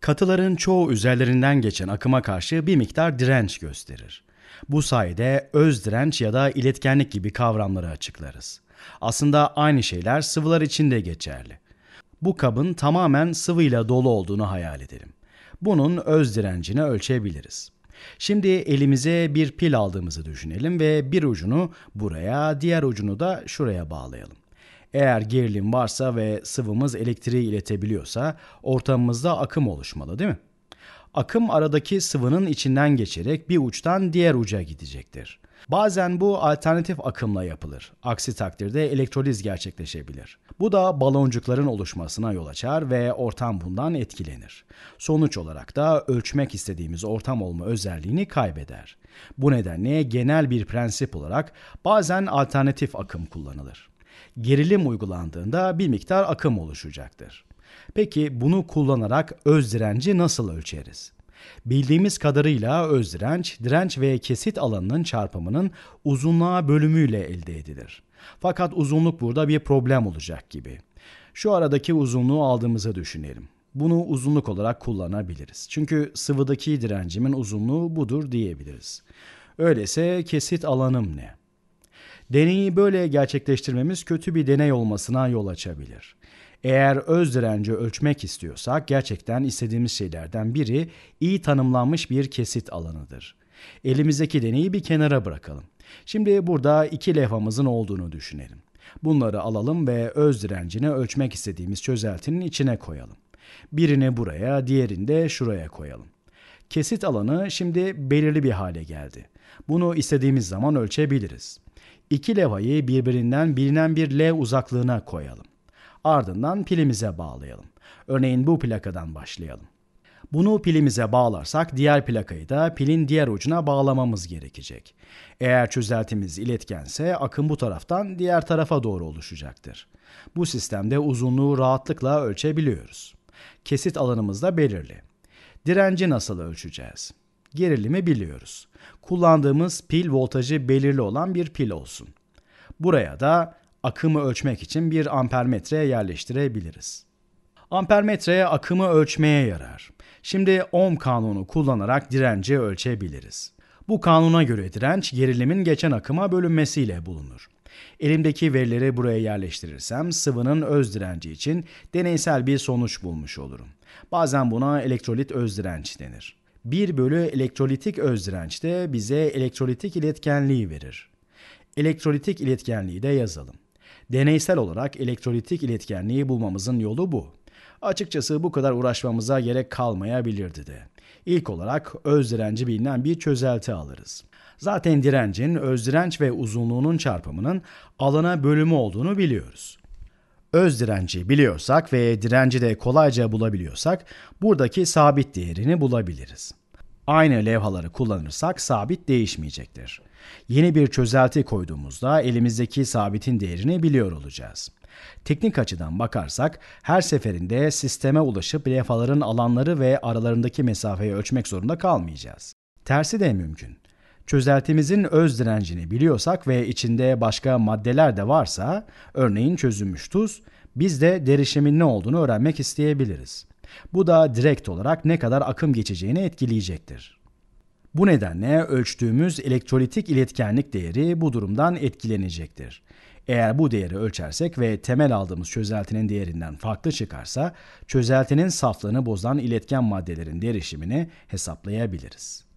Katıların çoğu üzerlerinden geçen akıma karşı bir miktar direnç gösterir. Bu sayede öz direnç ya da iletkenlik gibi kavramları açıklarız. Aslında aynı şeyler sıvılar için de geçerli. Bu kabın tamamen sıvıyla dolu olduğunu hayal edelim. Bunun öz direncini ölçebiliriz. Şimdi elimize bir pil aldığımızı düşünelim ve bir ucunu buraya, diğer ucunu da şuraya bağlayalım. Eğer gerilim varsa ve sıvımız elektriği iletebiliyorsa ortamımızda akım oluşmalı değil mi? Akım aradaki sıvının içinden geçerek bir uçtan diğer uca gidecektir. Bazen bu alternatif akımla yapılır. Aksi takdirde elektroliz gerçekleşebilir. Bu da baloncukların oluşmasına yol açar ve ortam bundan etkilenir. Sonuç olarak da ölçmek istediğimiz ortam olma özelliğini kaybeder. Bu nedenle genel bir prensip olarak bazen alternatif akım kullanılır. Gerilim uygulandığında bir miktar akım oluşacaktır. Peki bunu kullanarak öz direnci nasıl ölçeriz? Bildiğimiz kadarıyla öz direnç, direnç ve kesit alanının çarpımının uzunluğa bölümüyle elde edilir. Fakat uzunluk burada bir problem olacak gibi. Şu aradaki uzunluğu aldığımızı düşünelim. Bunu uzunluk olarak kullanabiliriz. Çünkü sıvıdaki direncimin uzunluğu budur diyebiliriz. Öyleyse kesit alanım ne? Deneyi böyle gerçekleştirmemiz kötü bir deney olmasına yol açabilir. Eğer öz direnci ölçmek istiyorsak gerçekten istediğimiz şeylerden biri iyi tanımlanmış bir kesit alanıdır. Elimizdeki deneyi bir kenara bırakalım. Şimdi burada iki levhamızın olduğunu düşünelim. Bunları alalım ve öz direncini ölçmek istediğimiz çözeltinin içine koyalım. Birini buraya, diğerini de şuraya koyalım. Kesit alanı şimdi belirli bir hale geldi. Bunu istediğimiz zaman ölçebiliriz. İki levhayı birbirinden bilinen bir L uzaklığına koyalım. Ardından pilimize bağlayalım. Örneğin bu plakadan başlayalım. Bunu pilimize bağlarsak diğer plakayı da pilin diğer ucuna bağlamamız gerekecek. Eğer çözeltimiz iletkense akım bu taraftan diğer tarafa doğru oluşacaktır. Bu sistemde uzunluğu rahatlıkla ölçebiliyoruz. Kesit alanımız da belirli. Direnci nasıl ölçeceğiz? Gerilimi biliyoruz. Kullandığımız pil voltajı belirli olan bir pil olsun. Buraya da akımı ölçmek için bir ampermetreye yerleştirebiliriz. Ampermetreye akımı ölçmeye yarar. Şimdi ohm kanunu kullanarak direnci ölçebiliriz. Bu kanuna göre direnç gerilimin geçen akıma bölünmesiyle bulunur. Elimdeki verileri buraya yerleştirirsem sıvının öz direnci için deneysel bir sonuç bulmuş olurum. Bazen buna elektrolit öz direnci denir. 1 bölü elektrolitik öz direnç de bize elektrolitik iletkenliği verir. Elektrolitik iletkenliği de yazalım. Deneysel olarak elektrolitik iletkenliği bulmamızın yolu bu. Açıkçası bu kadar uğraşmamıza gerek kalmayabilirdi de. İlk olarak öz direnci bilinen bir çözelti alırız. Zaten direncin öz direnç ve uzunluğunun çarpımının alana bölümü olduğunu biliyoruz. Öz direnci biliyorsak ve direnci de kolayca bulabiliyorsak buradaki sabit değerini bulabiliriz. Aynı levhaları kullanırsak sabit değişmeyecektir. Yeni bir çözelti koyduğumuzda elimizdeki sabitin değerini biliyor olacağız. Teknik açıdan bakarsak her seferinde sisteme ulaşıp levhaların alanları ve aralarındaki mesafeyi ölçmek zorunda kalmayacağız. Tersi de mümkün. Çözeltimizin öz direncini biliyorsak ve içinde başka maddeler de varsa, örneğin çözülmüş tuz, biz de derişimin ne olduğunu öğrenmek isteyebiliriz. Bu da direkt olarak ne kadar akım geçeceğini etkileyecektir. Bu nedenle ölçtüğümüz elektrolitik iletkenlik değeri bu durumdan etkilenecektir. Eğer bu değeri ölçersek ve temel aldığımız çözeltinin değerinden farklı çıkarsa, çözeltinin saflığını bozan iletken maddelerin derişimini hesaplayabiliriz.